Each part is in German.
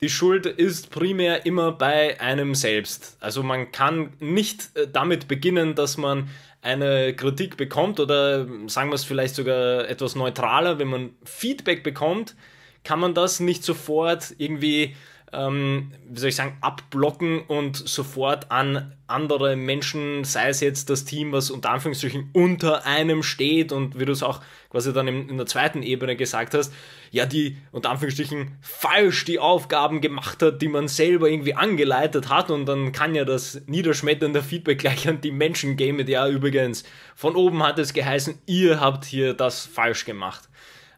die Schuld ist primär immer bei einem selbst. Also man kann nicht äh, damit beginnen, dass man eine Kritik bekommt oder sagen wir es vielleicht sogar etwas neutraler, wenn man Feedback bekommt, kann man das nicht sofort irgendwie ähm, wie soll ich sagen, abblocken und sofort an andere Menschen, sei es jetzt das Team, was unter Anführungszeichen unter einem steht und wie du es auch quasi dann in, in der zweiten Ebene gesagt hast, ja, die unter Anführungsstrichen falsch die Aufgaben gemacht hat, die man selber irgendwie angeleitet hat und dann kann ja das niederschmetternde Feedback gleich an die Menschen gehen mit, ja, übrigens, von oben hat es geheißen, ihr habt hier das falsch gemacht.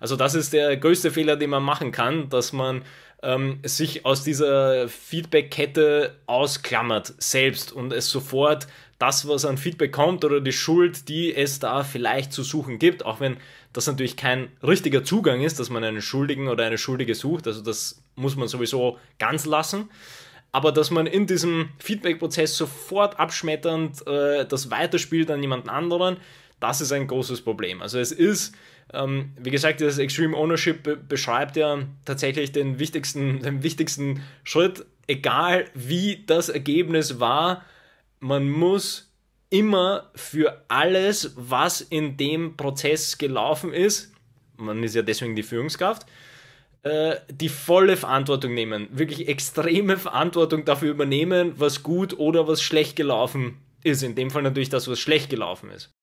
Also das ist der größte Fehler, den man machen kann, dass man ähm, sich aus dieser Feedback-Kette ausklammert selbst und es sofort das, was an Feedback kommt oder die Schuld, die es da vielleicht zu suchen gibt, auch wenn das natürlich kein richtiger Zugang ist, dass man einen Schuldigen oder eine Schuldige sucht, also das muss man sowieso ganz lassen aber dass man in diesem Feedback-Prozess sofort abschmetternd äh, das weiterspielt an jemanden anderen das ist ein großes Problem. Also es ist, ähm, wie gesagt, das Extreme Ownership beschreibt ja tatsächlich den wichtigsten, den wichtigsten Schritt, egal wie das Ergebnis war, man muss immer für alles, was in dem Prozess gelaufen ist, man ist ja deswegen die Führungskraft, äh, die volle Verantwortung nehmen, wirklich extreme Verantwortung dafür übernehmen, was gut oder was schlecht gelaufen ist. In dem Fall natürlich das, was schlecht gelaufen ist.